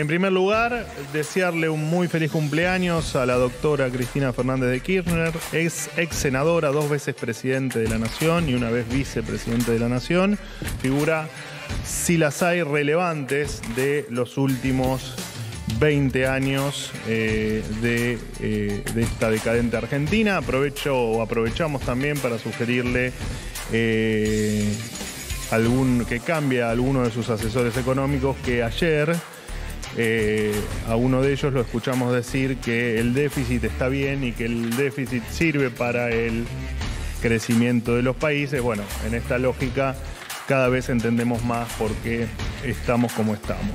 En primer lugar, desearle un muy feliz cumpleaños a la doctora Cristina Fernández de Kirchner, ex, senadora, dos veces presidente de la Nación y una vez vicepresidente de la Nación, figura, si las hay, relevantes de los últimos 20 años eh, eh, de, esta decadente Argentina. Aprovecho o aprovechamos también para sugerirle eh, algún, que cambie a alguno de sus asesores económicos que ayer eh, a uno de ellos lo escuchamos decir que el déficit está bien y que el déficit sirve para el crecimiento de los países. Bueno, en esta lógica cada vez entendemos más por qué estamos como estamos.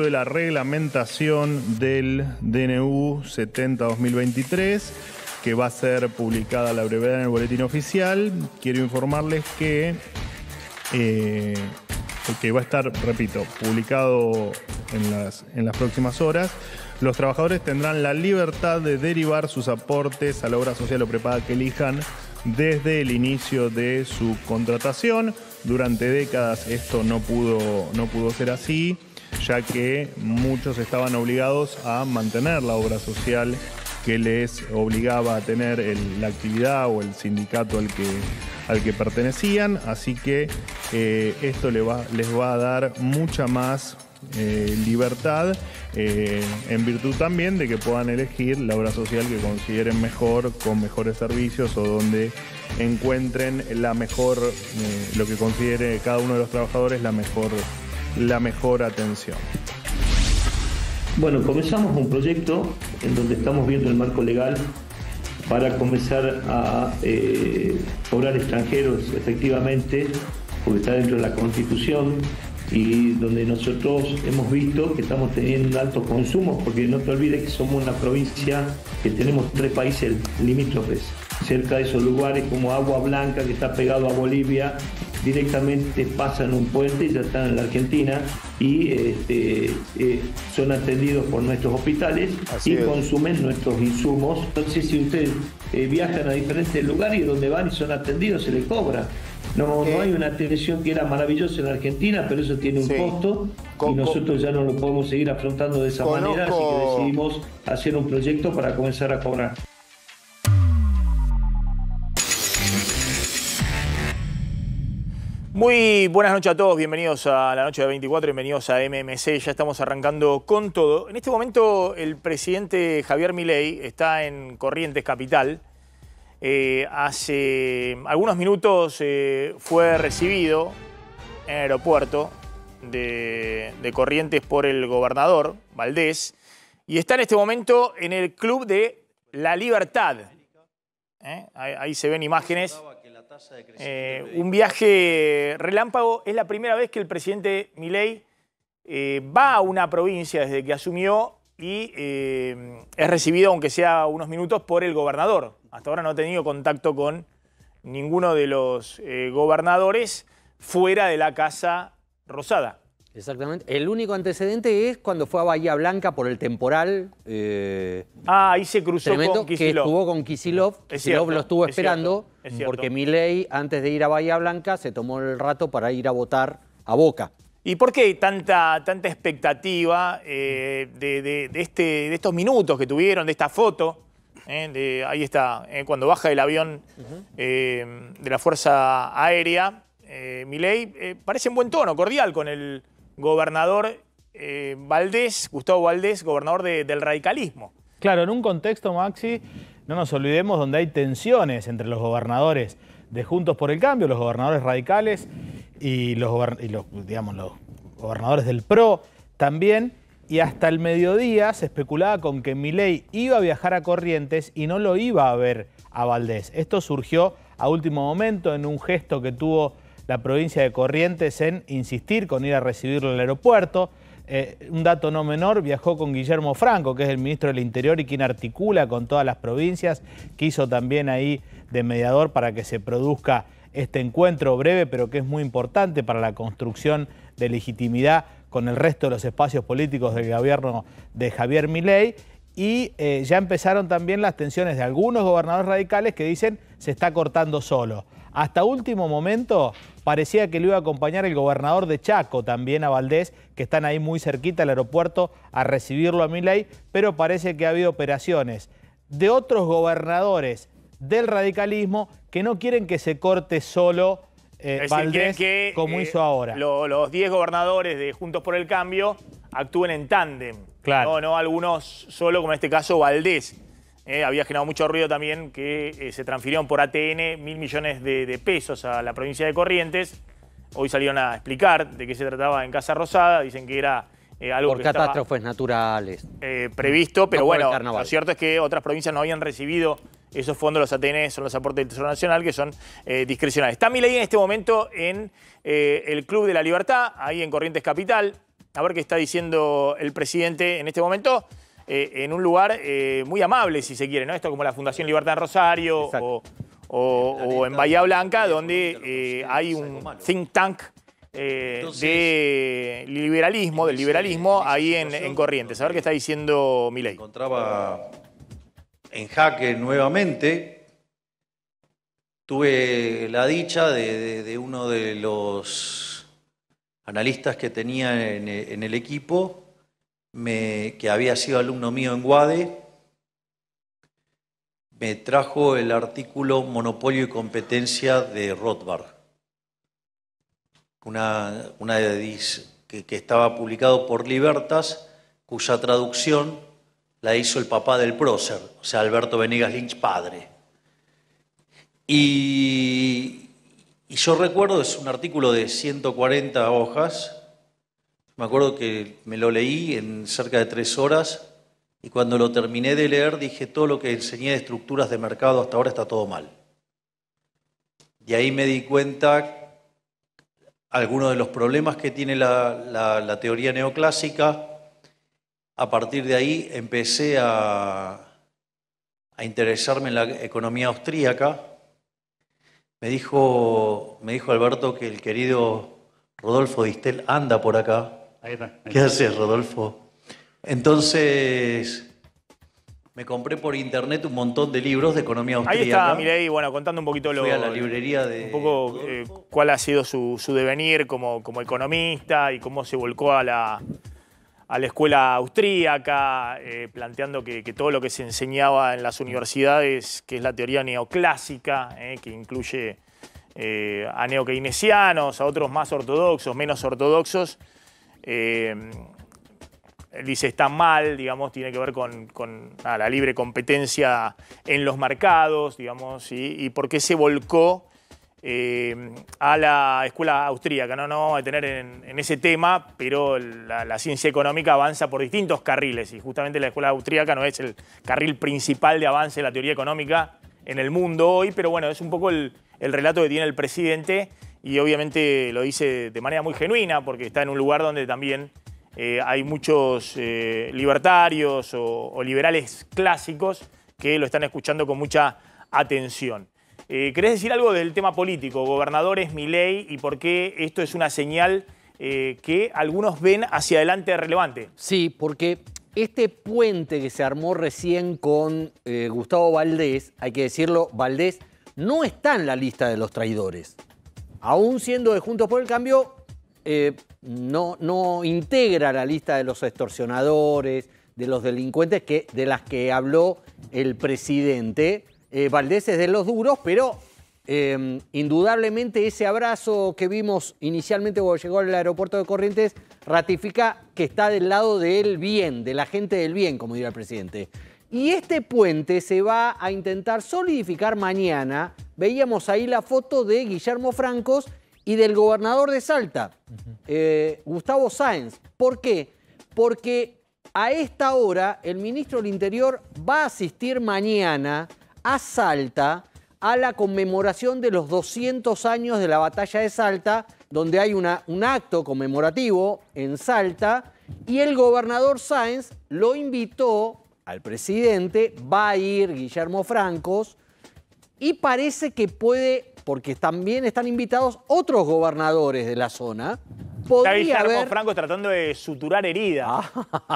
de la reglamentación del DNU 70-2023, que va a ser publicada la brevedad en el boletín oficial, quiero informarles que, eh, va a estar, repito, publicado en las, próximas horas. Los trabajadores tendrán la libertad de derivar sus aportes a la obra social o prepaga que elijan desde el inicio de su contratación. Durante décadas esto no pudo, no pudo ser así ya que muchos estaban obligados a mantener la obra social que les obligaba a tener la actividad o el sindicato al que, al que pertenecían, así que eh, esto le va, les va a dar mucha más eh, libertad, eh, en virtud también de que puedan elegir la obra social que consideren mejor, con mejores servicios o donde encuentren la mejor, lo que considere cada uno de los trabajadores la mejor la mejor atención. Bueno, comenzamos un proyecto en donde estamos viendo el marco legal para comenzar a eh, cobrar extranjeros efectivamente, porque está dentro de la Constitución y donde nosotros hemos visto que estamos teniendo altos consumos, porque no te olvides que somos una provincia que tenemos tres países limítrofes, cerca de esos lugares como Agua Blanca que está pegado a Bolivia, directamente pasan un puente y ya están en la Argentina y este, eh, son atendidos por nuestros hospitales y consumen nuestros insumos. Entonces, si ustedes eh, viajan a diferentes lugares y donde van y son atendidos, se les cobra. No, hay una atención que era maravillosa en la Argentina, pero eso tiene un costo y nosotros ya no lo podemos seguir afrontando de esa manera, así que decidimos hacer un proyecto para comenzar a cobrar. Muy buenas noches a todos, bienvenidos a la noche de 24, bienvenidos a MMC, ya estamos arrancando con todo. En este momento el presidente Javier Milei está en Corrientes Capital. Eh, hace algunos minutos eh, fue recibido en el aeropuerto de, Corrientes por el gobernador Valdés y está en este momento en el Club de la Libertad. Eh, ahí se ven imágenes eh, un viaje relámpago. Es la primera vez que el presidente Milei eh, va a una provincia desde que asumió y eh, es recibido, aunque sea unos minutos, por el gobernador. Hasta ahora no ha tenido contacto con ninguno de los gobernadores fuera de la Casa Rosada. Exactamente. El único antecedente es cuando fue a Bahía Blanca por el temporal. Eh, ah, ahí se cruzó con Kicillof. Que estuvo con Kisilov. Kisilov lo estuvo esperando porque Milei, antes de ir a Bahía Blanca, se tomó el rato para ir a votar a Boca. ¿Y por qué tanta, tanta expectativa eh, de, este, de estos minutos que tuvieron, de esta foto? Eh, ahí está, cuando baja el avión de la Fuerza Aérea, Milei parece en buen tono, cordial con el gobernador eh, Valdés, Gustavo Valdés, gobernador del radicalismo. Claro, en un contexto, Maxi, no nos olvidemos donde hay tensiones entre los gobernadores de Juntos por el Cambio, los gobernadores radicales y los, los, los gobernadores del PRO también. Y hasta el mediodía se especulaba con que Milei iba a viajar a Corrientes y no lo iba a ver a Valdés. Esto surgió a último momento en un gesto que tuvo la provincia de Corrientes en insistir con ir a recibirlo al aeropuerto. Eh, un dato no menor, viajó con Guillermo Franco, que es el ministro del Interior y quien articula con todas las provincias, que hizo también ahí de mediador para que se produzca este encuentro breve, pero que es muy importante para la construcción de legitimidad con el resto de los espacios políticos del gobierno de Javier Milei. Y eh, ya empezaron también las tensiones de algunos gobernadores radicales que dicen se está cortando solo. Hasta último momento parecía que lo iba a acompañar el gobernador de Chaco también a Valdés, que están ahí muy cerquita al aeropuerto a recibirlo a Milei, pero parece que ha habido operaciones de otros gobernadores del radicalismo que no quieren que se corte solo eh, Valdés como eh, hizo ahora. los 10 gobernadores de Juntos por el Cambio actúen en tándem. Claro. No, no algunos solo, como en este caso Valdés. Eh, había generado mucho ruido también que eh, se transfirieron por ATN mil millones de, pesos a la provincia de Corrientes. Hoy salieron a explicar de qué se trataba en Casa Rosada. Dicen que era eh, algo por catástrofes naturales. previsto, pero bueno, lo cierto es que otras provincias no habían recibido esos fondos, los ATN son los aportes del Tesoro Nacional, que son discrecionales. Está Milei en este momento en el Club de la Libertad, ahí en Corrientes Capital. A ver qué está diciendo el presidente en este momento. Eh, en un lugar eh, muy amable, si se quiere, ¿no? Esto como la Fundación Libertad Rosario o, en Bahía Blanca, donde eh, hay un think tank de liberalismo, del liberalismo, ahí en, Corrientes. A ver qué está diciendo Milei. Encontraba en jaque nuevamente. Tuve la dicha de, uno de los analistas que tenía en, en el equipo que había sido alumno mío en Guade, me trajo el artículo Monopolio y competencia de Rothbard, una, una que, estaba publicado por Libertas, cuya traducción la hizo el papá del prócer, o sea, Alberto Venegas Lynch padre. Y, y yo recuerdo, es un artículo de 140 hojas, me acuerdo que me lo leí en cerca de tres horas y cuando lo terminé de leer dije, todo lo que enseñé de estructuras de mercado hasta ahora está todo mal. Y ahí me di cuenta algunos de los problemas que tiene la, teoría neoclásica. A partir de ahí empecé a, interesarme en la economía austríaca. me dijo Alberto que el querido Rodolfo Distel anda por acá Ahí ¿Qué haces, Rodolfo? Entonces, me compré por internet un montón de libros de economía austríaca. Ahí está, ahí, bueno, contando un poquito lo. de. Un poco eh, cuál ha sido su, devenir como, economista y cómo se volcó a la, a la escuela austríaca, eh, planteando que, todo lo que se enseñaba en las universidades, que es la teoría neoclásica, eh, que incluye a neokeynesianos, a otros más ortodoxos, menos ortodoxos eh, dice está mal, digamos, tiene que ver con, la libre competencia en los mercados, digamos, y, por qué se volcó eh, a la escuela austríaca. No, no a tener en, ese tema, pero la, ciencia económica avanza por distintos carriles y justamente la escuela austríaca no es el carril principal de avance de la teoría económica en el mundo hoy, pero bueno, es un poco el, el relato que tiene el presidente y obviamente lo dice de manera muy genuina porque está en un lugar donde también eh, hay muchos eh, libertarios o, liberales clásicos que lo están escuchando con mucha atención. Eh, ¿Querés decir algo del tema político, gobernadores, mi ley y por qué esto es una señal que algunos ven hacia adelante relevante? Sí, porque este puente que se armó recién con Gustavo Valdés, hay que decirlo, Valdés no está en la lista de los traidores aún siendo de Juntos por el Cambio, eh, no, integra la lista de los extorsionadores, de los delincuentes que, de las que habló el presidente. Eh, Valdés es de los duros, pero em, indudablemente ese abrazo que vimos inicialmente cuando llegó al aeropuerto de Corrientes ratifica que está del lado del bien, de la gente del bien, como diría el presidente. Y este puente se va a intentar solidificar mañana. Veíamos ahí la foto de Guillermo Francos y del gobernador de Salta, eh, Gustavo Sáenz. ¿Por qué? Porque a esta hora el ministro del Interior va a asistir mañana a Salta a la conmemoración de los 200 años de la batalla de Salta, donde hay un acto conmemorativo en Salta, y el gobernador Sáenz lo invitó al presidente, va a ir Guillermo Francos y parece que puede, porque también están invitados otros gobernadores de la zona. Podría Está Guillermo tratando de suturar heridas.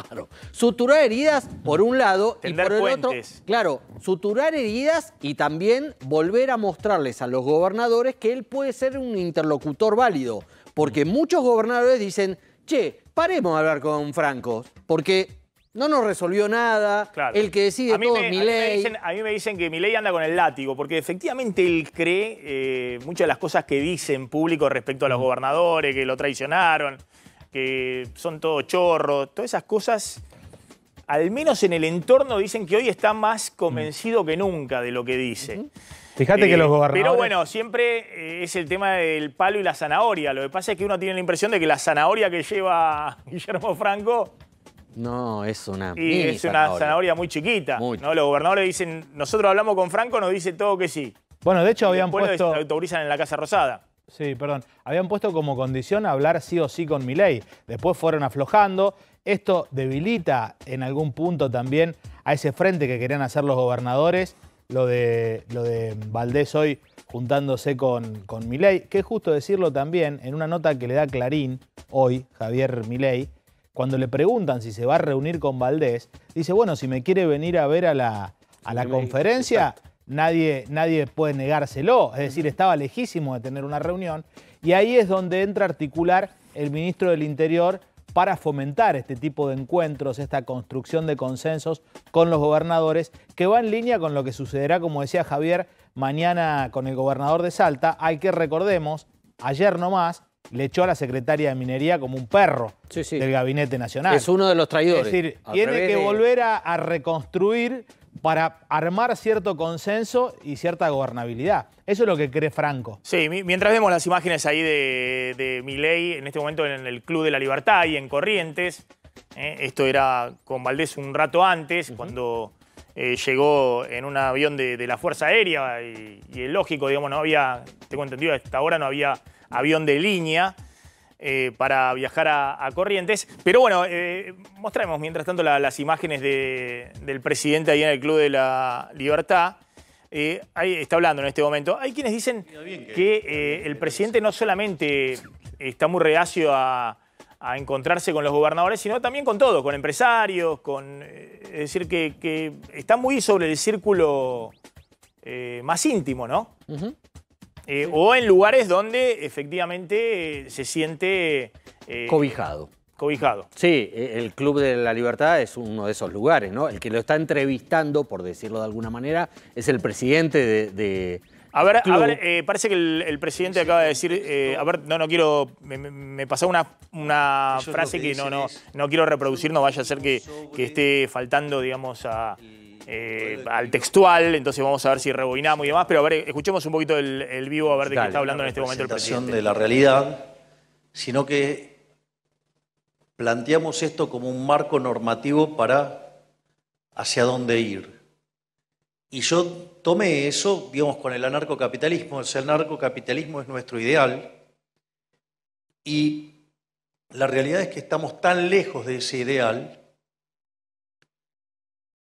Claro. Suturar heridas por un lado y por el otro. Claro, suturar heridas y también volver a mostrarles a los gobernadores que él puede ser un interlocutor válido. Porque muchos gobernadores dicen, che, paremos a hablar con Franco, porque no nos resolvió nada. Claro. El que decide a mí todo me, A, mí me dicen, a mí me dicen que Milei anda con el látigo, porque efectivamente él cree eh, muchas de las cosas que dice en público respecto a los gobernadores, que lo traicionaron, que son todo chorro, todas esas cosas. Al menos en el entorno dicen que hoy está más convencido que nunca de lo que dice. Fíjate eh, que los gobernadores. Pero bueno, siempre eh, es el tema del palo y la zanahoria. Lo que pasa es que uno tiene la impresión de que la zanahoria que lleva Guillermo Franco no, es una. Y es una zanahoria, muy chiquita. ¿no? Los gobernadores dicen, nosotros hablamos con Franco, nos dice todo que sí. Bueno, de hecho habían puesto. Lo autorizan en la Casa Rosada. Sí, perdón. Habían puesto como condición hablar sí o sí con Milei. Después fueron aflojando. Esto debilita en algún punto también a ese frente que querían hacer los gobernadores. Lo de, lo de Valdés hoy juntándose con, con Milei. Que es justo decirlo también en una nota que le da Clarín hoy, Javier Milei cuando le preguntan si se va a reunir con Valdés, dice, bueno, si me quiere venir a ver a la, a la conferencia, nadie, nadie puede negárselo. Es decir, estaba lejísimo de tener una reunión. Y ahí es donde entra a articular el ministro del Interior para fomentar este tipo de encuentros, esta construcción de consensos con los gobernadores, que va en línea con lo que sucederá, como decía Javier, mañana con el gobernador de Salta. Hay que recordemos, ayer nomás le echó a la secretaria de Minería como un perro del Gabinete Nacional. Es uno de los traidores. Es decir, tiene que volver a, reconstruir para armar cierto consenso y cierta gobernabilidad. Eso es lo que cree Franco. Sí, mientras vemos las imágenes ahí de, de Milei, en este momento en el Club de la Libertad y en Corrientes, ¿eh? esto era con Valdés un rato antes, cuando eh, llegó en un avión de, la Fuerza Aérea y, y es lógico, digamos, no había, tengo entendido, hasta ahora no había avión de línea. Eh, para viajar a, Corrientes. Pero bueno, eh, mostraremos mientras tanto las imágenes del presidente ahí en el Club de la Libertad. Eh, ahí está hablando en este momento. Hay quienes dicen que eh, el presidente no solamente está muy reacio a, encontrarse con los gobernadores, sino también con todos, con empresarios, con. es decir, que, está muy sobre el círculo más íntimo, ¿no? Eh, o en lugares donde efectivamente eh, se siente... Eh, cobijado. Cobijado. Sí, e, el Club de la Libertad es uno de esos lugares, ¿no? El que lo está entrevistando, por decirlo de alguna manera, es el presidente de... A ver, parece que el, presidente acaba de decir, a ver, no, no quiero, me, me- pasó una, una frase que no, no quiero reproducir, no vaya a ser que esté faltando, digamos, a, eh, al textual, entonces vamos a ver si rebobinamos y demás, pero a ver, escuchemos un poquito el, vivo a ver de qué está hablando en este momento el presidente. de la realidad, sino que planteamos esto como un marco normativo para hacia dónde ir. Y yo tomé eso, digamos, con el anarcocapitalismo, ese el anarcocapitalismo es nuestro ideal, y la realidad es que estamos tan lejos de ese ideal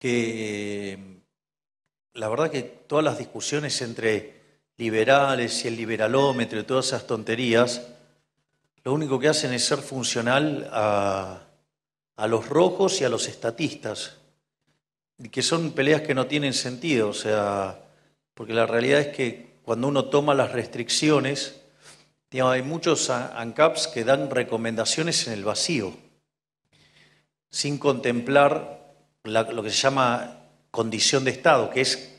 que la verdad que todas las discusiones entre liberales y el liberalómetro y todas esas tonterías, lo único que hacen es ser funcional a, los rojos y a los estatistas, que son peleas que no tienen sentido, o sea, porque la realidad es que cuando uno toma las restricciones, hay muchos ANCAPs que dan recomendaciones en el vacío, sin contemplar lo que se llama condición de Estado, que es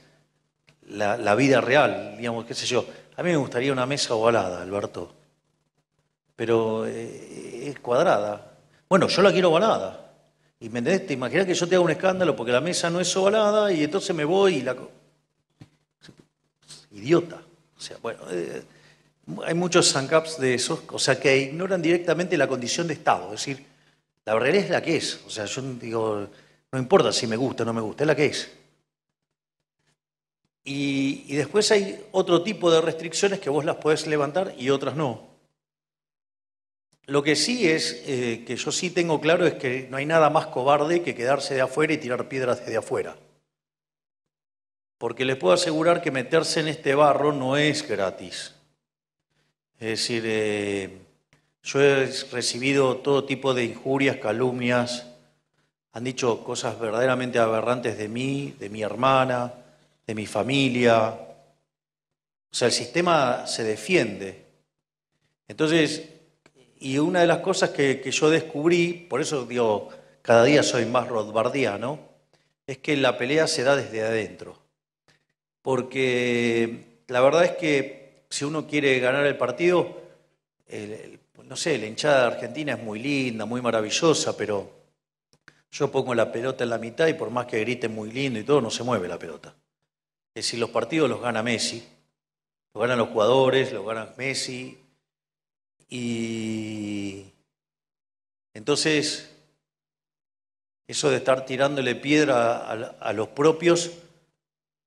la, vida real, digamos, qué sé yo. A mí me gustaría una mesa ovalada, Alberto, pero eh, es cuadrada. Bueno, yo la quiero ovalada. Y me entendés, te imaginas que yo te hago un escándalo porque la mesa no es ovalada y entonces me voy y la... Idiota. O sea, bueno, eh, hay muchos sancaps de esos, o sea, que ignoran directamente la condición de Estado. Es decir, la realidad es la que es. O sea, yo digo, no importa si me gusta o no me gusta, es la que es. Y, después hay otro tipo de restricciones que vos las podés levantar y otras no. Lo que sí es, eh, que yo sí tengo claro, es que no hay nada más cobarde que quedarse de afuera y tirar piedras desde afuera. Porque les puedo asegurar que meterse en este barro no es gratis. Es decir, eh, yo he recibido todo tipo de injurias, calumnias, han dicho cosas verdaderamente aberrantes de mí, de mi hermana, de mi familia. O sea, el sistema se defiende. Entonces, y una de las cosas que, yo descubrí, por eso digo, cada día soy más rodbardiano, es que la pelea se da desde adentro. Porque la verdad es que si uno quiere ganar el partido, no sé, la hinchada de Argentina es muy linda, muy maravillosa, pero yo pongo la pelota en la mitad y por más que grite muy lindo y todo, no se mueve la pelota. Es decir, los partidos los gana Messi, los ganan los jugadores, los gana Messi. Y entonces, eso de estar tirándole piedra a, los propios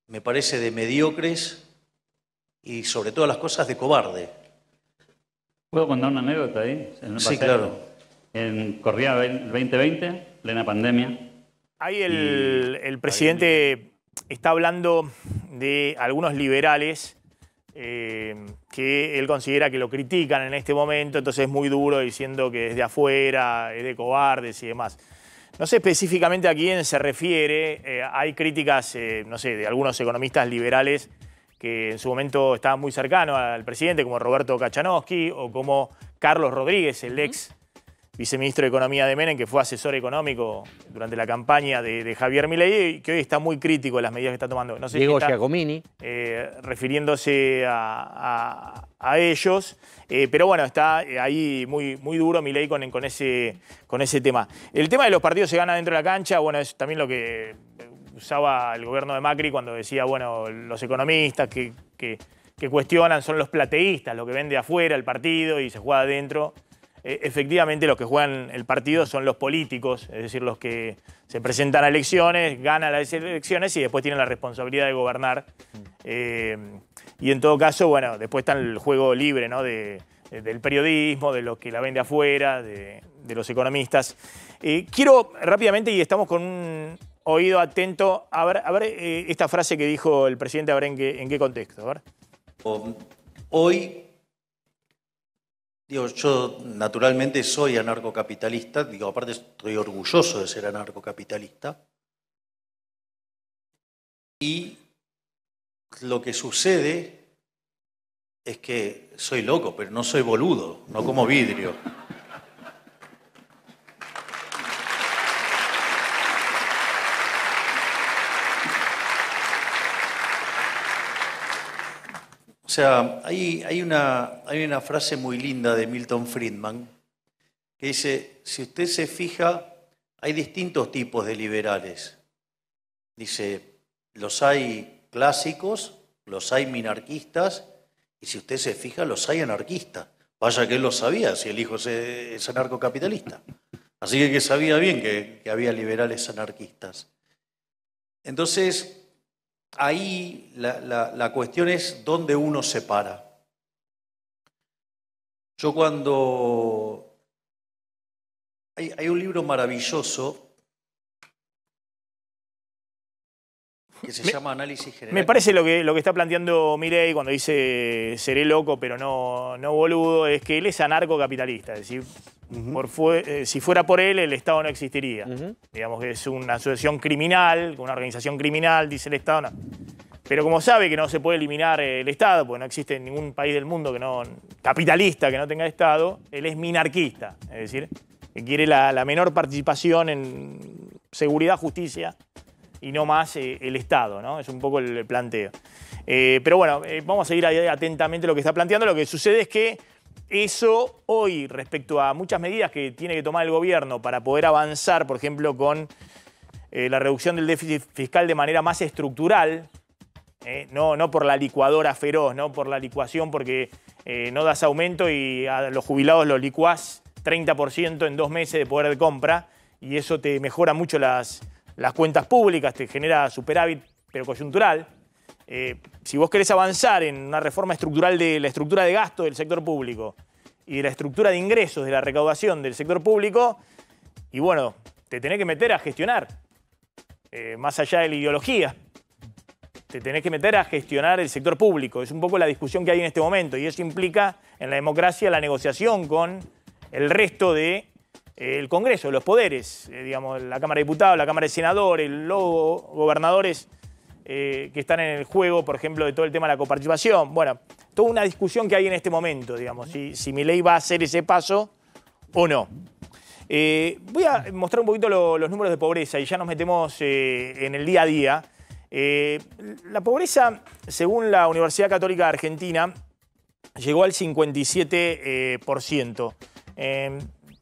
me parece de mediocres y sobre todas las cosas de cobarde. ¿Puedo contar una anécdota ahí? sí, claro. En, corría 2020 plena pandemia. Ahí el, presidente está hablando de algunos liberales eh, que él considera que lo critican en este momento, entonces es muy duro diciendo que es de afuera, es de cobardes y demás. No sé específicamente a quién se refiere, eh, hay críticas, eh, no sé, de algunos economistas liberales que en su momento estaban muy cercanos al presidente, como Roberto Kachanowski o como Carlos Rodríguez, el ex viceministro de Economía de Menem, que fue asesor económico durante la campaña de, Javier Milei, que hoy está muy crítico de las medidas que está tomando. Diego Giacomini. Eh, refiriéndose a, ellos, eh, pero bueno, está eh, ahí muy, muy duro Milei con, con, ese, con ese tema. El tema de los partidos se gana dentro de la cancha, bueno, es también lo que usaba el gobierno de Macri cuando decía, bueno, los economistas que, que cuestionan son los plateístas, lo que vende afuera el partido y se juega adentro e, efectivamente los que juegan el partido son los políticos, es decir, los que se presentan a elecciones, ganan las elecciones y después tienen la responsabilidad de gobernar. Eh, y en todo caso, bueno, después está el juego libre, del periodismo, de los que la ven afuera, de, los economistas. Eh, quiero rápidamente, y estamos con un oído atento, a ver, eh, esta frase que dijo el presidente, a ver en qué, contexto. Hoy Digo, yo naturalmente soy anarcocapitalista, digo, aparte estoy orgulloso de ser anarcocapitalista. Y lo que sucede es que soy loco, pero no soy boludo, no como vidrio. sea, hay, una, frase muy linda de Milton Friedman que dice, si usted se fija, hay distintos tipos de liberales. Dice, los hay clásicos, los hay minarquistas, y si usted se fija, los hay anarquistas. Vaya que él lo sabía, si el hijo es, anarcocapitalista. Así que, sabía bien que, que había liberales anarquistas. Entonces, ahí la, cuestión es dónde uno se para. Yo cuando... hay un libro maravilloso que se llama análisis general. Me parece lo que, lo que está planteando Mirei cuando dice seré loco pero no, no boludo, es que él es anarcocapitalista, es decir, eh, si fuera por él el Estado no existiría. Digamos que es una asociación criminal, una organización criminal, dice el Estado. Pero como sabe que no se puede eliminar el Estado, porque no existe ningún país del mundo que no capitalista que no tenga Estado, él es minarquista, es decir, quiere la, la menor participación en seguridad, justicia y no más eh, el Estado, ¿no? Es un poco el planteo. Eh, pero bueno, eh, vamos a seguir atentamente lo que está planteando. Lo que sucede es que eso hoy, respecto a muchas medidas que tiene que tomar el gobierno para poder avanzar, por ejemplo, con la reducción del déficit fiscal de manera más estructural, no, no, por la licuadora feroz, no por la licuación, porque no das aumento y a los jubilados los licuás 30% en dos meses de poder de compra y eso te mejora mucho las, las cuentas públicas, te genera superávit, pero coyuntural. Eh, si vos querés avanzar en una reforma estructural de la estructura de gasto del sector público y de la estructura de ingresos de la recaudación del sector público, y bueno, te tenés que meter a gestionar, eh, más allá de la ideología, te tenés que meter a gestionar el sector público. Es un poco la discusión que hay en este momento y eso implica en la democracia la negociación con el resto de el Congreso, los poderes, eh, digamos, la Cámara de Diputados, la Cámara de Senadores, los gobernadores eh, que están en el juego, por ejemplo, de todo el tema de la coparticipación. Bueno, toda una discusión que hay en este momento, digamos, si, si mi ley va a hacer ese paso o no. Eh, voy a mostrar un poquito los números de pobreza y ya nos metemos en el día a día. la pobreza, según la Universidad Católica de Argentina, llegó al 57%.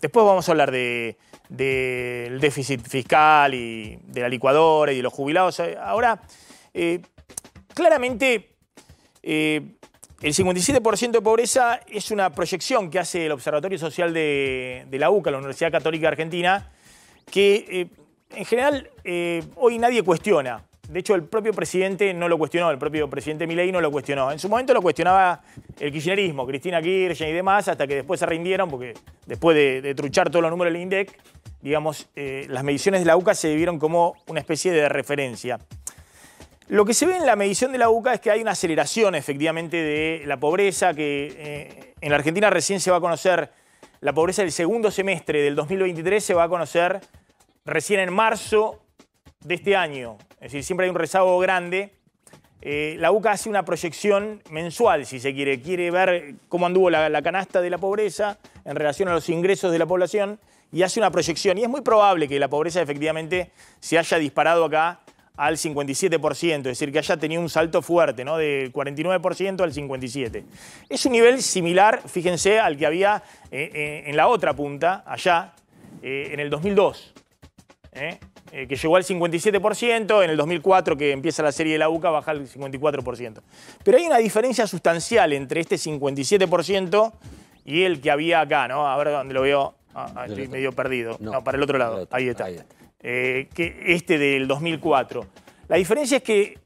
Después vamos a hablar del déficit fiscal y de la licuadora y de los jubilados. Ahora, eh, claramente, eh, el 57% de pobreza es una proyección que hace el Observatorio Social de, la UCA, la Universidad Católica Argentina, que eh, en general hoy nadie cuestiona. De hecho, el propio presidente no lo cuestionó, el propio presidente Milei no lo cuestionó. En su momento lo cuestionaba el kirchnerismo, Cristina Kirchner y demás, hasta que después se rindieron, porque después de, truchar todos los números del INDEC, digamos, eh, las mediciones de la UCA se vieron como una especie de referencia. Lo que se ve en la medición de la UCA es que hay una aceleración efectivamente de la pobreza, que eh, en la Argentina recién se va a conocer la pobreza del segundo semestre del 2023, se va a conocer recién en marzo de este año. Es decir, siempre hay un rezago grande. Eh, la UCA hace una proyección mensual, si se quiere. Quiere ver cómo anduvo la, canasta de la pobreza en relación a los ingresos de la población y hace una proyección. Y es muy probable que la pobreza efectivamente se haya disparado acá al 57%, es decir, que haya tenido un salto fuerte, ¿no? De 49% al 57%. Es un nivel similar, fíjense, al que había eh, eh, en la otra punta, allá, en el 2002. Eh, que llegó al 57%, en el 2004 que empieza la serie de la UCA baja al 54%. Pero hay una diferencia sustancial entre este 57% y el que había acá, ¿no? A ver dónde lo veo. Ah, ah, estoy medio perdido. No, para el otro lado. ahí está. Eh, que este del 2004. La diferencia es que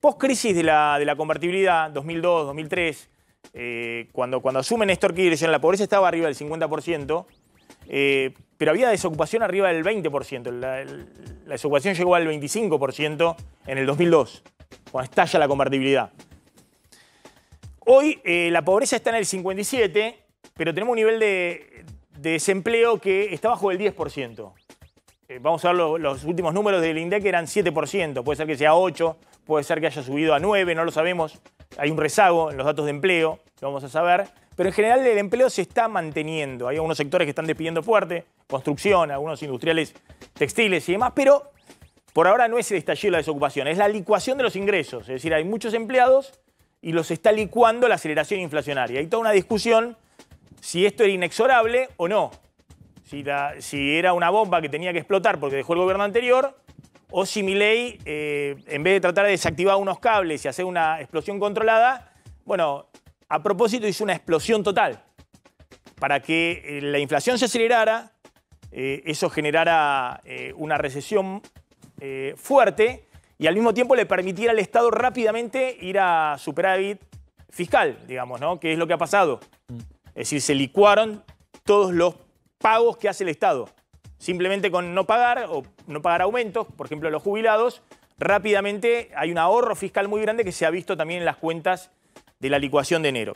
post-crisis de la, de la convertibilidad, 2002, 2003, eh, cuando, cuando asume Néstor Kirchner, la pobreza estaba arriba del 50%, pero había desocupación arriba del 20%. La, desocupación llegó al 25% en el 2002, cuando estalla la convertibilidad. Hoy eh, la pobreza está en el 57, pero tenemos un nivel de, desempleo que está bajo el 10%. Eh, vamos a ver los últimos números del INDEC, eran 7%, puede ser que sea 8, puede ser que haya subido a 9, no lo sabemos hay un rezago en los datos de empleo, lo vamos a saber, pero en general el empleo se está manteniendo. Hay algunos sectores que están despidiendo fuerte, construcción, algunos industriales textiles y demás, pero por ahora no es el estallido de la desocupación, es la licuación de los ingresos. Es decir, hay muchos empleados y los está licuando la aceleración inflacionaria. Hay toda una discusión si esto era inexorable o no. Si, si era una bomba que tenía que explotar porque dejó el gobierno anterior o si eh, en vez de tratar de desactivar unos cables y hacer una explosión controlada, bueno, a propósito hizo una explosión total para que eh, la inflación se acelerara, eh, eso generara una recesión fuerte y al mismo tiempo le permitiera al Estado rápidamente ir a superávit fiscal, digamos, ¿no? Que es lo que ha pasado. Mm. Es decir, se licuaron todos los pagos que hace el Estado. Simplemente con no pagar o no pagar aumentos, por ejemplo, los jubilados, rápidamente hay un ahorro fiscal muy grande que se ha visto también en las cuentas de la licuación de enero.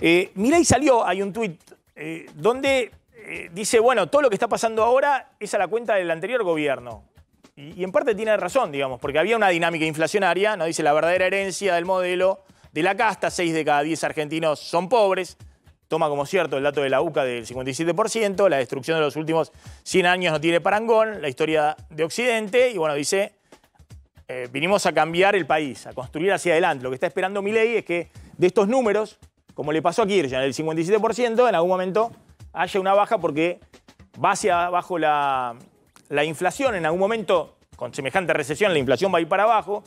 Eh, mira y salió, hay un tuit eh, donde eh, dice, bueno, todo lo que está pasando ahora es a la cuenta del anterior gobierno. Y, en parte tiene razón, digamos, porque había una dinámica inflacionaria, No dice la verdadera herencia del modelo de la casta, 6 de cada 10 argentinos son pobres, toma como cierto el dato de la UCA del 57%, la destrucción de los últimos 100 años no tiene parangón, la historia de Occidente, y bueno, dice, eh, vinimos a cambiar el país, a construir hacia adelante. Lo que está esperando Milei es que de estos números, como le pasó a Kirchner, el 57%, en algún momento haya una baja porque va hacia abajo la, la inflación, en algún momento, con semejante recesión, la inflación va a ir para abajo,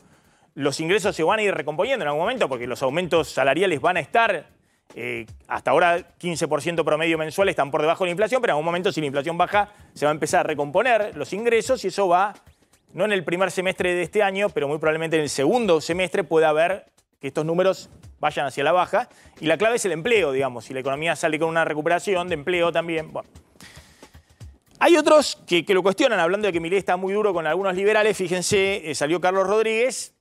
los ingresos se van a ir recomponiendo en algún momento porque los aumentos salariales van a estar eh, hasta ahora 15% promedio mensual están por debajo de la inflación, pero en algún momento si la inflación baja se va a empezar a recomponer los ingresos y eso va, no en el primer semestre de este año, pero muy probablemente en el segundo semestre pueda haber que estos números vayan hacia la baja. Y la clave es el empleo, digamos, si la economía sale con una recuperación de empleo también. Hay otros que, lo cuestionan, hablando de que Milei está muy duro con algunos liberales. Fíjense, eh, salió Carlos Rodríguez,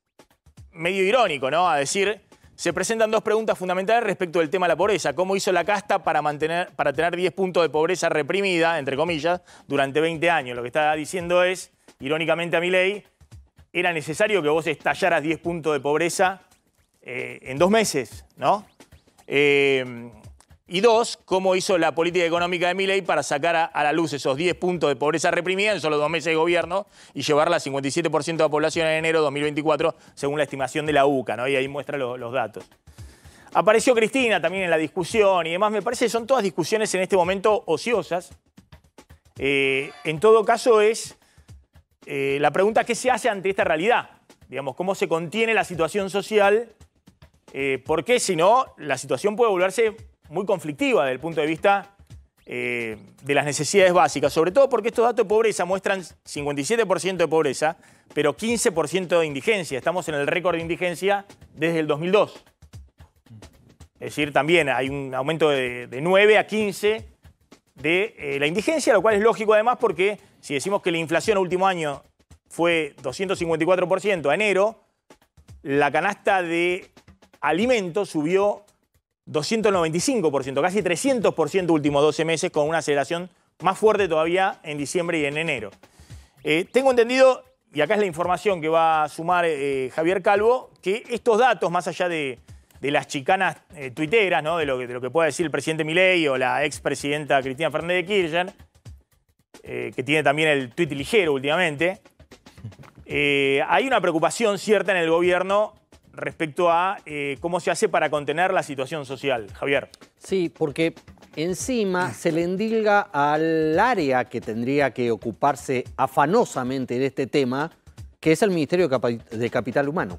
medio irónico, ¿no? A decir, se presentan dos preguntas fundamentales respecto del tema de la pobreza. ¿Cómo hizo la casta para, mantener, para tener 10 puntos de pobreza reprimida, entre comillas, durante 20 años? Lo que está diciendo es, irónicamente a mi ley, era necesario que vos estallaras 10 puntos de pobreza eh, en dos meses, ¿no? Eh, y dos, cómo hizo la política económica de Milley para sacar a, la luz esos 10 puntos de pobreza reprimida en solo dos meses de gobierno y llevarla al 57% de la población en enero de 2024, según la estimación de la UCA, ¿no? Y ahí muestra los datos. Apareció Cristina también en la discusión y demás. Me parece que son todas discusiones en este momento ociosas. Eh, en todo caso es eh, la pregunta qué se hace ante esta realidad. Digamos, cómo se contiene la situación social. Eh, porque si no, la situación puede volverse muy conflictiva desde el punto de vista eh, de las necesidades básicas, sobre todo porque estos datos de pobreza muestran 57% de pobreza, pero 15% de indigencia. Estamos en el récord de indigencia desde el 2002. Es decir, también hay un aumento de, 9 a 15 de eh, la indigencia, lo cual es lógico además porque si decimos que la inflación el último año fue 254% a enero, la canasta de alimentos subió 295%, casi 300% últimos 12 meses, con una aceleración más fuerte todavía en diciembre y en enero. Eh, tengo entendido, y acá es la información que va a sumar eh, Javier Calvo, que estos datos, más allá de, las chicanas eh, tuiteras, de, lo que, pueda decir el presidente Milei o la expresidenta Cristina Fernández de Kirchner, que tiene también el tuit ligero últimamente, hay una preocupación cierta en el gobierno respecto a eh, cómo se hace para contener la situación social. Javier. Sí, porque encima mm. se le endilga al área que tendría que ocuparse afanosamente de este tema, que es el Ministerio de Capital Humano,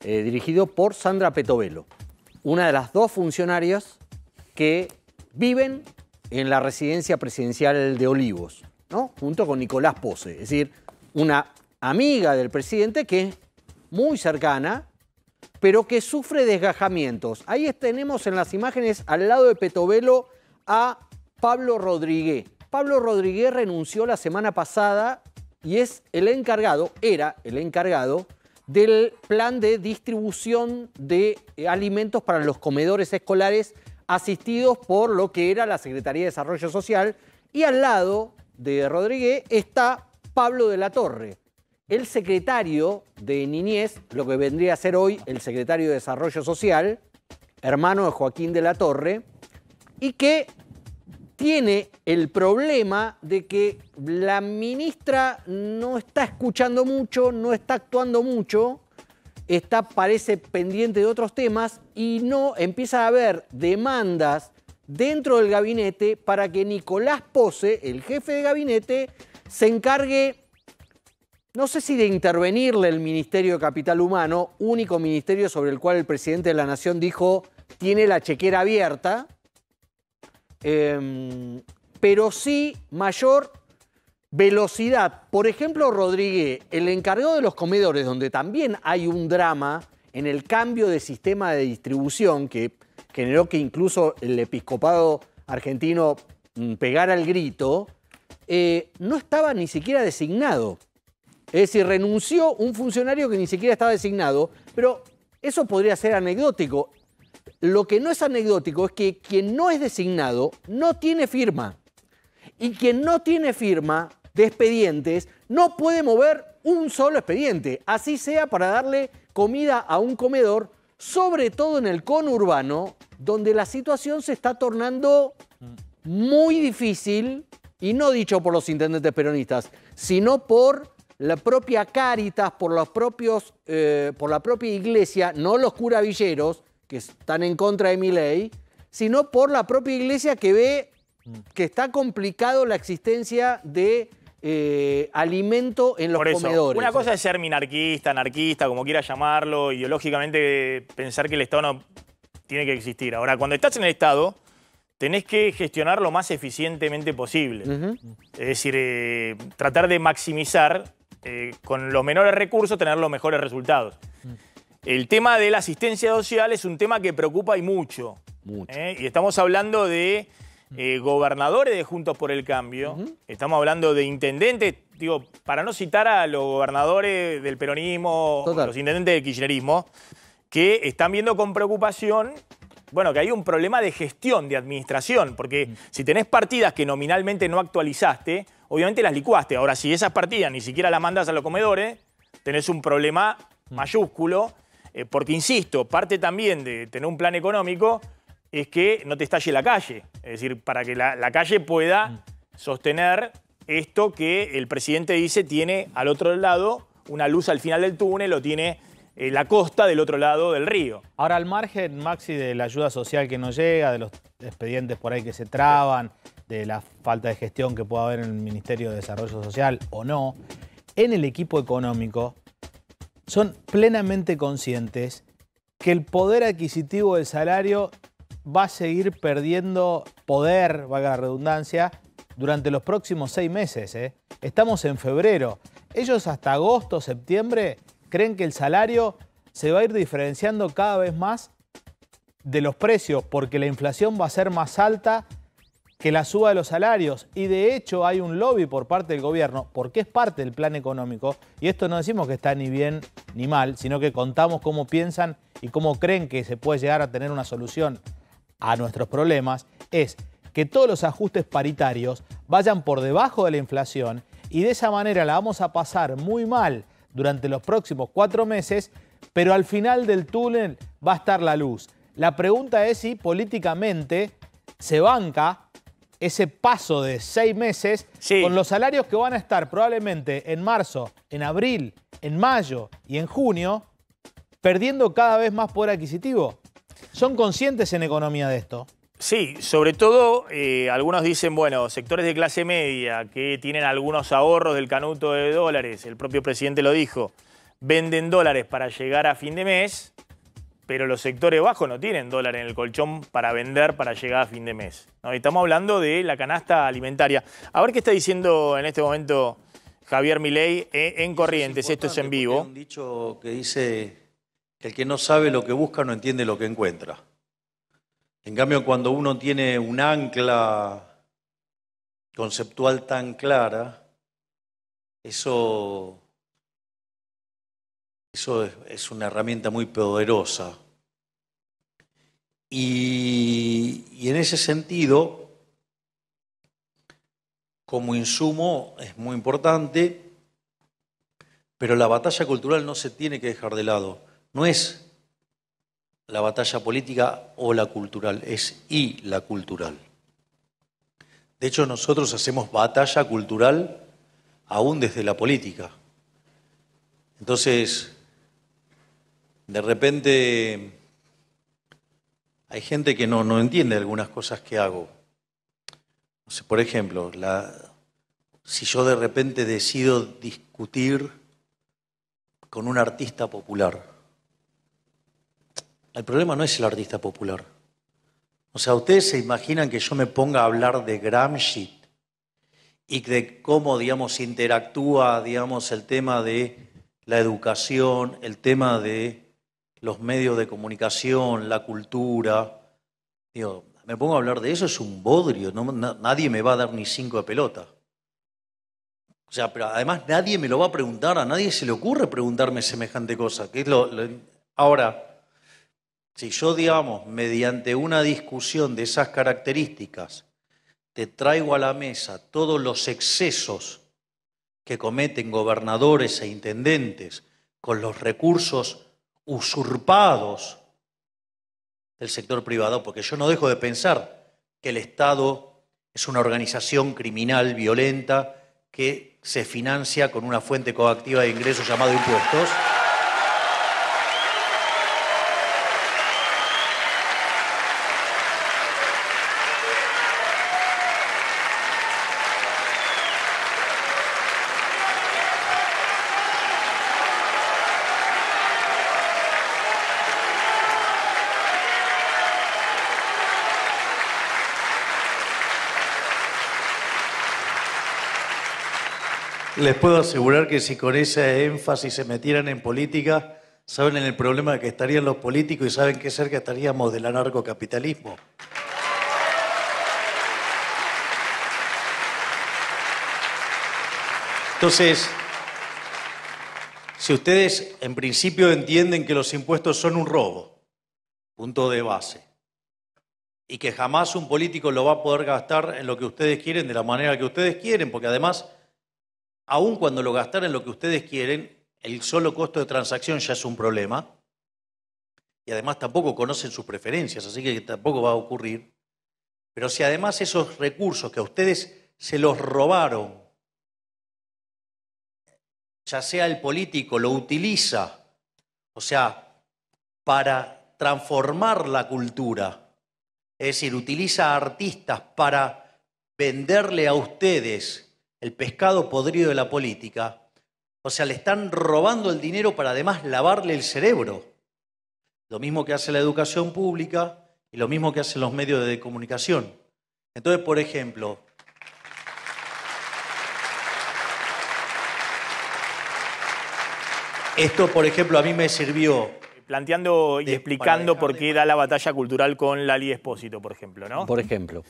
eh, dirigido por Sandra Petovelo, una de las dos funcionarias que viven en la residencia presidencial de Olivos, ¿no? junto con Nicolás Pose, es decir, una amiga del presidente que es muy cercana pero que sufre desgajamientos. Ahí tenemos en las imágenes al lado de Petovelo a Pablo Rodríguez. Pablo Rodríguez renunció la semana pasada y es el encargado, era el encargado del plan de distribución de eh, alimentos para los comedores escolares asistidos por lo que era la Secretaría de Desarrollo Social. Y al lado de Rodríguez está Pablo de la Torre, el secretario de Niñez, lo que vendría a ser hoy el secretario de Desarrollo Social, hermano de Joaquín de la Torre, y que tiene el problema de que la ministra no está escuchando mucho, no está actuando mucho, está parece pendiente de otros temas y no empieza a haber demandas dentro del gabinete para que Nicolás Pose, el jefe de gabinete, se encargue no sé si de intervenirle el Ministerio de Capital Humano, único ministerio sobre el cual el presidente de la Nación dijo tiene la chequera abierta, em, pero sí mayor velocidad. Por ejemplo, Rodríguez, el encargado de los comedores, donde también hay un drama en el cambio de sistema de distribución que generó que incluso el episcopado argentino mm, pegara el grito, eh, no estaba ni siquiera designado. Es decir, renunció un funcionario que ni siquiera estaba designado, pero eso podría ser anecdótico. Lo que no es anecdótico es que quien no es designado no tiene firma. Y quien no tiene firma de expedientes no puede mover un solo expediente, así sea para darle comida a un comedor, sobre todo en el conurbano, donde la situación se está tornando muy difícil, y no dicho por los intendentes peronistas, sino por la propia caritas por, los propios, eh, por la propia iglesia, no los curavilleros, que están en contra de mi ley, sino por la propia iglesia que ve mm. que está complicado la existencia de eh, alimento en los comedores. Una cosa es ser minarquista, anarquista, como quiera llamarlo, ideológicamente pensar que el Estado no tiene que existir. Ahora, cuando estás en el Estado, tenés que gestionar lo más eficientemente posible. Es decir, eh, tratar de maximizar eh, con los menores recursos tener los mejores resultados. Mm. El tema de la asistencia social es un tema que preocupa y mucho. ¿eh? Y estamos hablando de eh, gobernadores de Juntos por el Cambio, estamos hablando de intendentes, digo, para no citar a los gobernadores del peronismo, los intendentes del kirchnerismo, que están viendo con preocupación bueno, que hay un problema de gestión, de administración, porque mm. si tenés partidas que nominalmente no actualizaste, obviamente las licuaste. Ahora, si esas partidas ni siquiera las mandas a los comedores, tenés un problema mm. mayúsculo, eh, porque insisto, parte también de tener un plan económico es que no te estalle la calle. Es decir, para que la, calle pueda mm. sostener esto que el presidente dice tiene al otro lado una luz al final del túnel o tiene eh, la costa del otro lado del río. Ahora, al margen, Maxi, de la ayuda social que no llega, de los expedientes por ahí que se traban, de la falta de gestión que pueda haber en el Ministerio de Desarrollo Social o no, en el equipo económico, son plenamente conscientes que el poder adquisitivo del salario va a seguir perdiendo poder, valga la redundancia, durante los próximos seis meses. ¿eh? Estamos en febrero. Ellos hasta agosto, septiembre, creen que el salario se va a ir diferenciando cada vez más de los precios porque la inflación va a ser más alta que la suba de los salarios y de hecho hay un lobby por parte del gobierno, porque es parte del plan económico, y esto no decimos que está ni bien ni mal, sino que contamos cómo piensan y cómo creen que se puede llegar a tener una solución a nuestros problemas, es que todos los ajustes paritarios vayan por debajo de la inflación y de esa manera la vamos a pasar muy mal durante los próximos cuatro meses, pero al final del túnel va a estar la luz. La pregunta es si políticamente se banca ese paso de seis meses con los salarios que van a estar probablemente en marzo, en abril, en mayo y en junio, perdiendo cada vez más poder adquisitivo. ¿Son conscientes en economía de esto? Sí, sobre todo eh, algunos dicen, bueno, sectores de clase media que tienen algunos ahorros del canuto de dólares, el propio presidente lo dijo, venden dólares para llegar a fin de mes, pero los sectores bajos no tienen dólar en el colchón para vender para llegar a fin de mes. Estamos hablando de la canasta alimentaria. A ver qué está diciendo en este momento Javier Milei eh, en Corrientes. Esto es en vivo. Hay un dicho que dice el que no sabe lo que busca no entiende lo que encuentra. En cambio, cuando uno tiene un ancla conceptual tan clara, eso eso es una herramienta muy poderosa. Y, en ese sentido, como insumo es muy importante, pero la batalla cultural no se tiene que dejar de lado. No es la batalla política o la cultural, es y la cultural. De hecho, nosotros hacemos batalla cultural aún desde la política. Entonces, de repente hay gente que no, entiende algunas cosas que hago. por ejemplo, la, si yo de repente decido discutir con un artista popular, el problema no es el artista popular. O sea, ustedes se imaginan que yo me ponga a hablar de Gramsci y de cómo, digamos, interactúa, digamos, el tema de la educación, el tema de los medios de comunicación, la cultura. Digo, me pongo a hablar de eso, es un bodrio, nadie me va a dar ni cinco de pelota. O sea, pero además nadie me lo va a preguntar, a nadie se le ocurre preguntarme semejante cosa. Que Ahora, si yo, digamos, mediante una discusión de esas características, te traigo a la mesa todos los excesos que cometen gobernadores e intendentes con los recursos usurpados del sector privado, porque yo no dejo de pensar que el Estado es una organización criminal, violenta, que se financia con una fuente coactiva de ingresos llamado impuestos. Les puedo asegurar que si con ese énfasis se metieran en política, saben en el problema que estarían los políticos y saben qué cerca estaríamos del anarcocapitalismo. Entonces, si ustedes en principio entienden que los impuestos son un robo, punto de base, y que jamás un político lo va a poder gastar en lo que ustedes quieren, de la manera que ustedes quieren, porque además Aún cuando lo gastaran lo que ustedes quieren, el solo costo de transacción ya es un problema. Y además tampoco conocen sus preferencias, así que tampoco va a ocurrir. Pero si además esos recursos que a ustedes se los robaron, ya sea el político lo utiliza, o sea, para transformar la cultura, es decir, utiliza a artistas para venderle a ustedes el pescado podrido de la política. O sea, le están robando el dinero para además lavarle el cerebro. Lo mismo que hace la educación pública y lo mismo que hacen los medios de comunicación. Entonces, por ejemplo, esto, por ejemplo, a mí me sirvió planteando y explicando por qué era da la batalla cultural con Lali Espósito, por ejemplo, ¿no? Por ejemplo.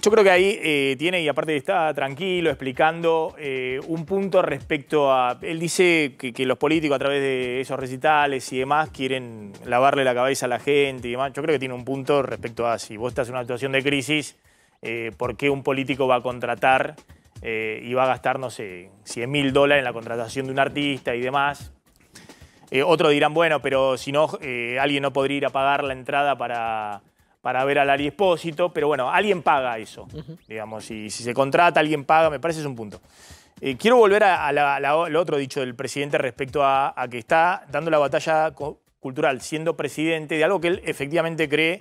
Yo creo que ahí eh, tiene, y aparte está tranquilo, explicando eh, un punto respecto a... Él dice que, los políticos a través de esos recitales y demás quieren lavarle la cabeza a la gente y demás. Yo creo que tiene un punto respecto a si vos estás en una situación de crisis, eh, ¿por qué un político va a contratar y va a gastar, no sé, 100 mil dólares en la contratación de un artista y demás? otros dirán, bueno, pero si no, alguien no podría ir a pagar la entrada para para ver al área Espósito, pero bueno, alguien paga eso, digamos, y si se contrata, alguien paga, me parece es un punto. Eh, quiero volver al otro dicho del presidente respecto a, que está dando la batalla cultural, siendo presidente de algo que él efectivamente cree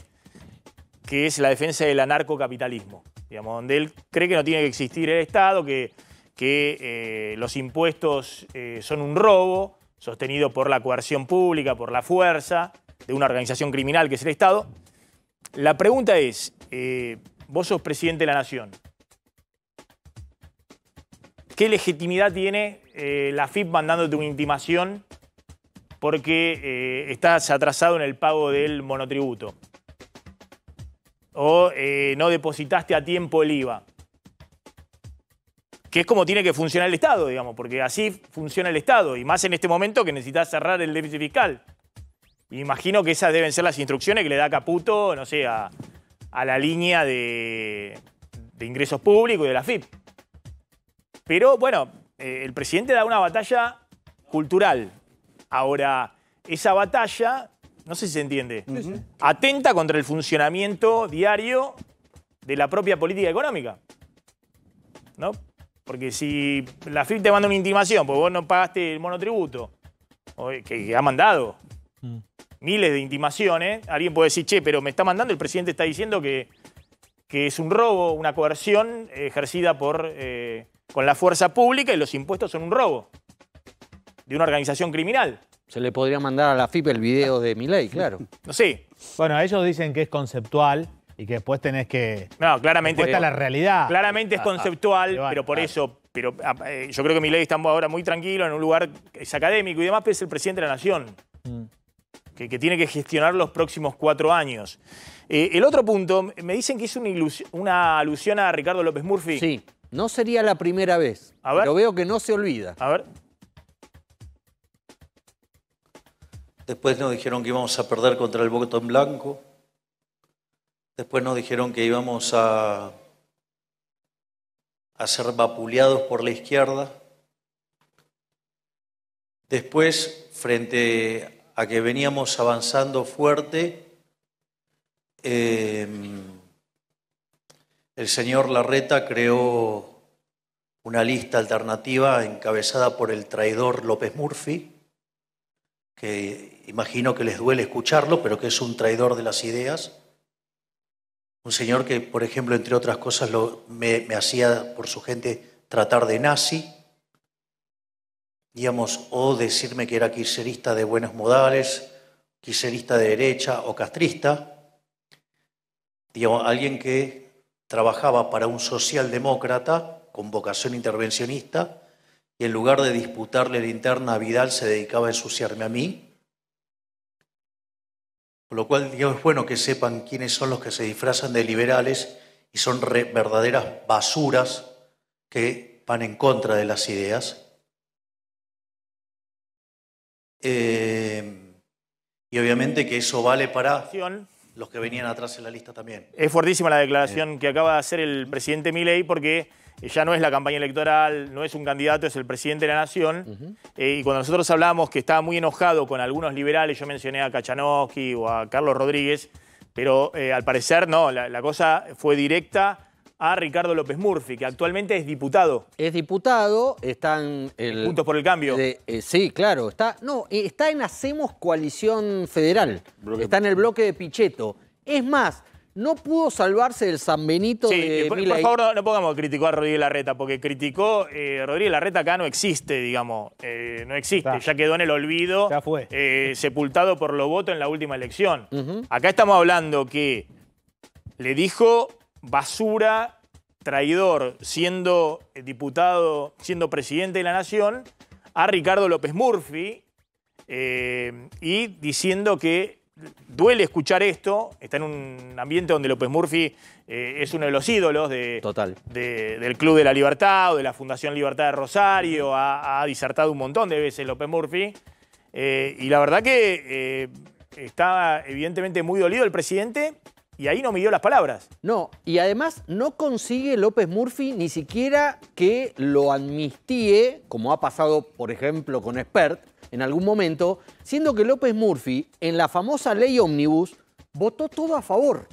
que es la defensa del anarcocapitalismo, digamos, donde él cree que no tiene que existir el Estado, que, que eh, los impuestos eh, son un robo sostenido por la coerción pública, por la fuerza de una organización criminal que es el Estado. La pregunta es, eh, vos sos presidente de la Nación. ¿Qué legitimidad tiene eh, la FIP mandándote una intimación porque eh, estás atrasado en el pago del monotributo? O no depositaste a tiempo el IVA. Que es como tiene que funcionar el Estado, digamos, porque así funciona el Estado, y más en este momento que necesitas cerrar el déficit fiscal imagino que esas deben ser las instrucciones que le da Caputo, no sé, a, la línea de, ingresos públicos y de la FIP. Pero bueno, eh, el presidente da una batalla cultural. Ahora, esa batalla, no sé si se entiende, atenta contra el funcionamiento diario de la propia política económica. ¿No? Porque si la FIP te manda una intimación, pues vos no pagaste el monotributo, eh, que ha mandado, mm miles de intimaciones, alguien puede decir, che, pero me está mandando, el presidente está diciendo que, que es un robo, una coerción ejercida por, eh, con la fuerza pública y los impuestos son un robo de una organización criminal. Se le podría mandar a la FIP el video de ley, claro. No sé. Bueno, ellos dicen que es conceptual y que después tenés que. No, claramente. Cuesta la realidad. Claramente es ah, ah, conceptual, pero por eso. Pero ah, eh, yo creo que ley está ahora muy tranquilo en un lugar es académico y demás, pero es el presidente de la nación. Mm que, tiene que gestionar los próximos cuatro años. Eh, el otro punto, me dicen que hizo una, alusión a Ricardo López Murphy. Sí, no sería la primera vez, Lo veo que no se olvida. A ver. Después nos dijeron que íbamos a perder contra el voto en blanco. Después nos dijeron que íbamos a, a ser vapuleados por la izquierda. Después, frente a a que veníamos avanzando fuerte. Em, el señor Larreta creó una lista alternativa encabezada por el traidor López Murphy, que imagino que les duele escucharlo, pero que es un traidor de las ideas. Un señor que, por ejemplo, entre otras cosas, me hacía por su gente tratar de nazi digamos, o decirme que era kirchnerista de buenos modales, kirchnerista de derecha o castrista, digamos, alguien que trabajaba para un socialdemócrata con vocación intervencionista y en lugar de disputarle la interna a Vidal se dedicaba a ensuciarme a mí. Por lo cual, digamos, es bueno que sepan quiénes son los que se disfrazan de liberales y son verdaderas basuras que van en contra de las ideas. Em, y obviamente que eso vale para los que venían atrás en la lista también. Es fuertísima la declaración que acaba de hacer el presidente Milei porque ya no es la campaña electoral, no es un candidato, es el presidente de la nación. Eh, y cuando nosotros hablamos que estaba muy enojado con algunos liberales, yo mencioné a Kachanowski o a Carlos Rodríguez, pero eh, al parecer no, la, cosa fue directa a Ricardo López Murphy, que actualmente es diputado. Es diputado, en... El, Juntos por el cambio. Eh, sí, claro. Está, no, eh, está en Hacemos Coalición Federal. Está en el bloque de Pichetto. Es más, no pudo salvarse del San Benito de eh, por, por, favor, no, pongamos criticó a Rodríguez Larreta, porque criticó Rodríguez Larreta acá no existe, digamos. no existe, ya quedó en el olvido. Ya fue. sepultado por lo voto en la última elección. Acá estamos hablando que le dijo basura, traidor, siendo diputado, siendo presidente de la Nación, a Ricardo López Murphy eh, y diciendo que duele escuchar esto, está en un ambiente donde López Murphy eh, es uno de los ídolos del Club de la Libertad o de la Fundación Libertad de Rosario, ha, disertado un montón de veces López Murphy, eh, y la verdad que está evidentemente muy dolido el presidente y ahí no midió las palabras. No, y además no consigue López Murphy ni siquiera que lo amnistíe, como ha pasado, por ejemplo, con Expert en algún momento, siendo que López Murphy, en la famosa ley ómnibus, votó todo a favor.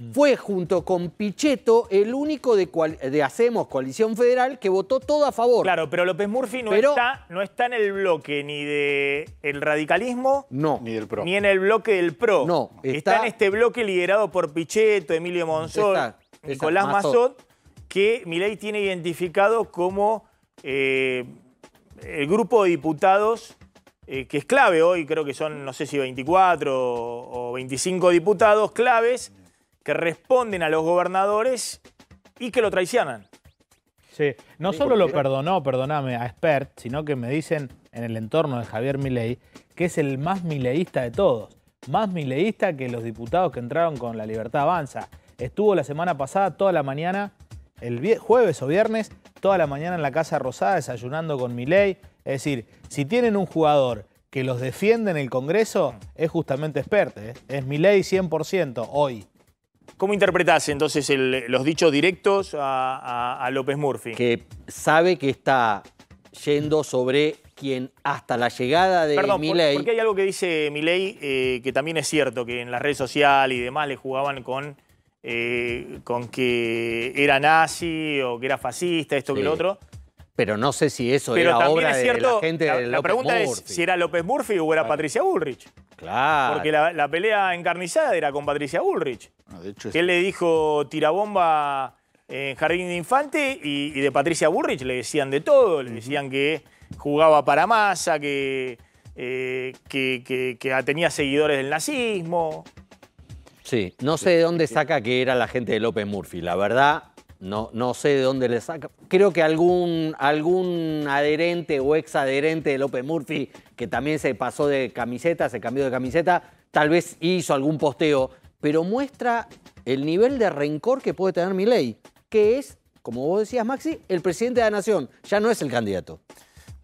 Mm. fue junto con Pichetto el único de, Hacemos Coalición Federal que votó todo a favor. Claro, pero López Murphy no, está, no está en el bloque ni del el radicalismo no, ni, del PRO. ni en el bloque del PRO. No, está, en este bloque liderado por Pichetto, Emilio Monzón, Nicolás Mazot, que Milei tiene identificado como eh, el grupo de diputados eh, que es clave hoy, creo que son, no sé si 24 o, o 25 diputados claves que responden a los gobernadores y que lo traicionan. Sí, no solo lo perdonó, perdoname, a Spert, sino que me dicen en el entorno de Javier Milei que es el más mileísta de todos. Más mileísta que los diputados que entraron con la libertad avanza. Estuvo la semana pasada toda la mañana, el jueves o viernes, toda la mañana en la Casa Rosada desayunando con Milei. Es decir, si tienen un jugador que los defiende en el Congreso, es justamente Spert. ¿eh? Es Milei 100% hoy. ¿Cómo interpretás entonces los dichos directos a, López Murphy? Que sabe que está yendo sobre quien hasta la llegada de Perdón, porque hay algo que dice Milei eh, que también es cierto, que en las redes sociales y demás le jugaban con, eh, con que era nazi o que era fascista, esto que lo otro. Pero no sé si eso era obra cierto, de la gente de López La pregunta es si era López Murphy o era Patricia Bullrich. Claro. Porque la, pelea encarnizada era con Patricia Bullrich. Que Él le dijo tirabomba en eh, Jardín de Infante y, de Patricia Bullrich le decían de todo. Le decían que jugaba para masa, eh, que tenía seguidores del nazismo. Sí, no sé de dónde saca que era la gente de López Murphy. La verdad, no, sé de dónde le saca. Creo que algún, algún adherente o ex adherente de López Murphy, que también se pasó de camiseta, se cambió de camiseta, tal vez hizo algún posteo, pero muestra el nivel de rencor que puede tener Milei, que es, como vos decías, Maxi, el presidente de la nación, ya no es el candidato.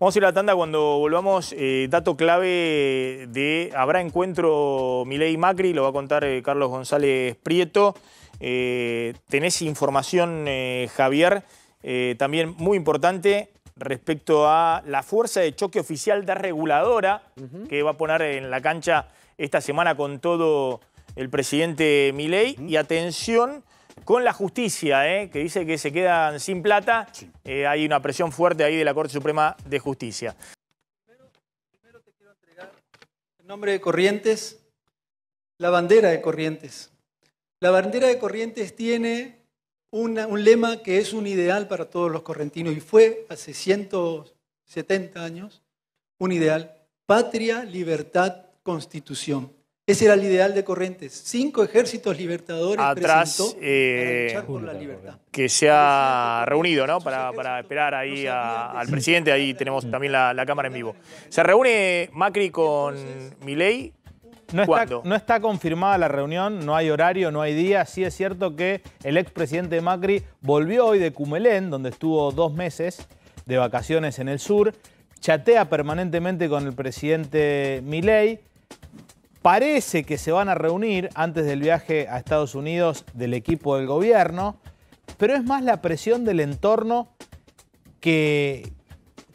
Vamos a ir a la tanda cuando volvamos. Eh, dato clave de habrá encuentro Milei Macri, lo va a contar eh, Carlos González Prieto. Eh, tenés información, eh, Javier, eh, también muy importante respecto a la fuerza de choque oficial de reguladora que va a poner en la cancha esta semana con todo el presidente Milei. Y atención con la justicia, que dice que se quedan sin plata. hay una presión fuerte ahí de la Corte Suprema de Justicia. Primero, te quiero entregar, el nombre de Corrientes, la bandera de Corrientes. La bandera de Corrientes tiene un lema que es un ideal para todos los correntinos y fue hace 170 años un ideal. Patria, libertad, constitución. Ese era el ideal de Corrientes. Cinco ejércitos libertadores eh, Que se ha reunido, ¿no? Para, esperar ahí al presidente. Ahí tenemos también la, la cámara en vivo. Se reúne Macri con Milei no está, confirmada la reunión, no hay horario, no hay día. Sí es cierto que el expresidente Macri volvió hoy de Cumelén, donde estuvo dos meses de vacaciones en el sur. Chatea permanentemente con el presidente Milei. Parece que se van a reunir antes del viaje a Estados Unidos del equipo del gobierno, pero es más la presión del entorno que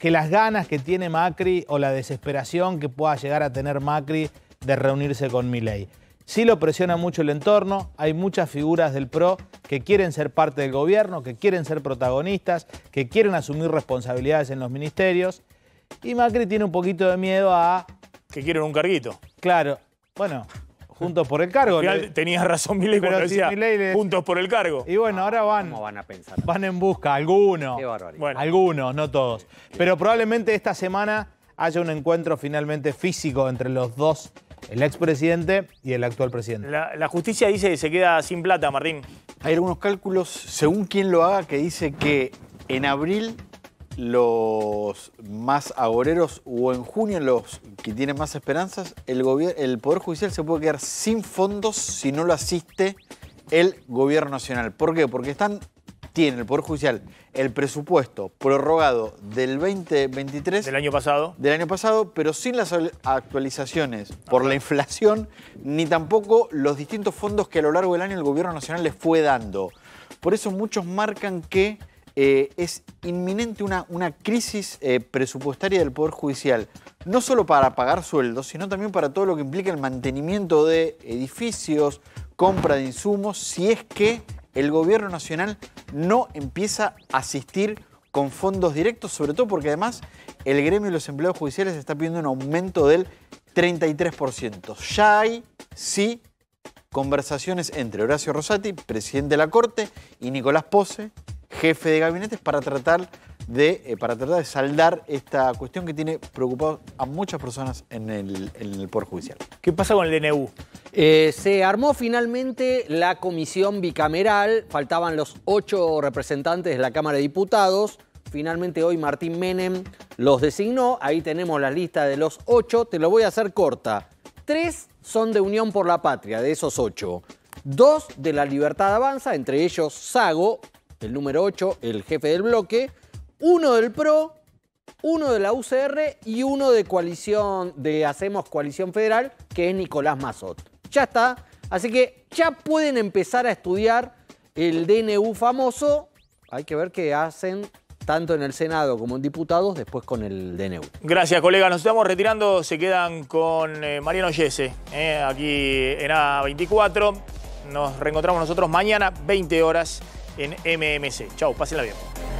las ganas que tiene Macri o la desesperación que pueda llegar a tener Macri de reunirse con Milei. Sí lo presiona mucho el entorno, hay muchas figuras del PRO que quieren ser parte del gobierno, que quieren ser protagonistas, que quieren asumir responsabilidades en los ministerios. Y Macri tiene un poquito de miedo a... Que quieren un carguito. Claro, bueno, juntos por el cargo. Tenías razón Milei cuando decía juntos por el cargo. Y bueno, ahora van, ¿cómo van, a pensar? van en busca, algunos, bueno. algunos, no todos. Pero probablemente esta semana haya un encuentro finalmente físico entre los dos el expresidente y el actual presidente. La, justicia dice que se queda sin plata, Martín. Hay algunos cálculos, según quien lo haga, que dice que en abril los más agoreros o en junio los que tienen más esperanzas, el, el Poder Judicial se puede quedar sin fondos si no lo asiste el Gobierno Nacional. ¿Por qué? Porque están, tiene el Poder Judicial el presupuesto prorrogado del 2023. Del año pasado. Del año pasado, pero sin las actualizaciones por ah. la inflación, ni tampoco los distintos fondos que a lo largo del año el gobierno nacional les fue dando. Por eso muchos marcan que eh, es inminente una, una crisis eh, presupuestaria del Poder Judicial, no solo para pagar sueldos, sino también para todo lo que implica el mantenimiento de edificios, compra de insumos, si es que el gobierno nacional no empieza a asistir con fondos directos, sobre todo porque además el gremio y los empleados judiciales está pidiendo un aumento del 33%. Ya hay, sí, conversaciones entre Horacio Rosati, presidente de la Corte, y Nicolás Pose, jefe de gabinetes, para tratar eh, para tratar de saldar esta cuestión que tiene preocupado a muchas personas en el, en Poder Judicial. ¿Qué pasa con el DNU? Eh, se armó finalmente la comisión bicameral, faltaban los ocho representantes de la Cámara de Diputados. Finalmente hoy Martín Menem los designó, ahí tenemos la lista de los ocho, te lo voy a hacer corta. Tres son de Unión por la Patria, de esos ocho. Dos de la Libertad Avanza, entre ellos Sago, el número ocho, el jefe del bloque, uno del PRO, uno de la UCR y uno de coalición, de Hacemos Coalición Federal, que es Nicolás Mazot. Ya está. Así que ya pueden empezar a estudiar el DNU famoso. Hay que ver qué hacen tanto en el Senado como en diputados, después con el DNU. Gracias, colega. Nos estamos retirando. Se quedan con eh, Mariano Yese, eh, aquí en A24. Nos reencontramos nosotros mañana, 20 horas, en MMC. Chau, pásenla bien.